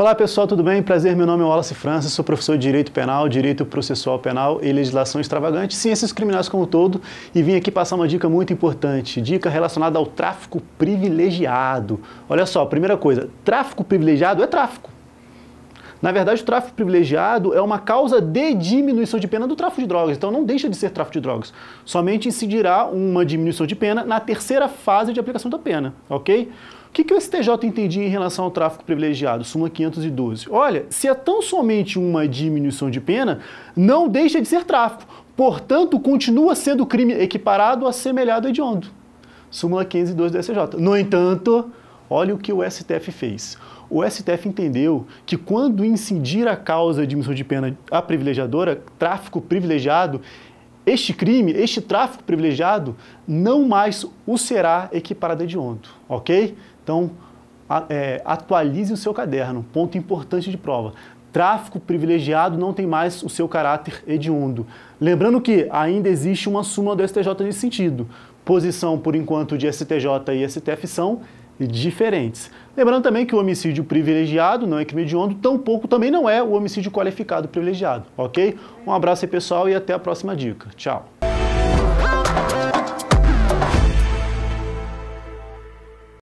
Olá pessoal, tudo bem? Prazer, meu nome é Wallace França, sou professor de Direito Penal, Direito Processual Penal e Legislação Extravagante, Ciências Criminais como um todo, e vim aqui passar uma dica muito importante, dica relacionada ao tráfico privilegiado. Olha só, primeira coisa, tráfico privilegiado é tráfico. Na verdade, o tráfico privilegiado é uma causa de diminuição de pena do tráfico de drogas, então não deixa de ser tráfico de drogas. Somente incidirá uma diminuição de pena na terceira fase de aplicação da pena, ok? O que, que o STJ entendia em relação ao tráfico privilegiado? Súmula 512. Olha, se é tão somente uma diminuição de pena, não deixa de ser tráfico. Portanto, continua sendo crime equiparado a semelhado a hediondo. Súmula 512 do STJ. No entanto, olha o que o STF fez. O STF entendeu que quando incidir a causa de emissão de pena a privilegiadora, tráfico privilegiado, este crime, este tráfico privilegiado, não mais o será equiparado a hediondo, ok? Então, a, é, atualize o seu caderno, ponto importante de prova. Tráfico privilegiado não tem mais o seu caráter hediondo. Lembrando que ainda existe uma súmula do STJ nesse sentido. Posição, por enquanto, de STJ e STF são diferentes. Lembrando também que o homicídio privilegiado não é crime hediondo, tampouco também não é o homicídio qualificado privilegiado, ok? Um abraço aí, pessoal, e até a próxima dica. Tchau!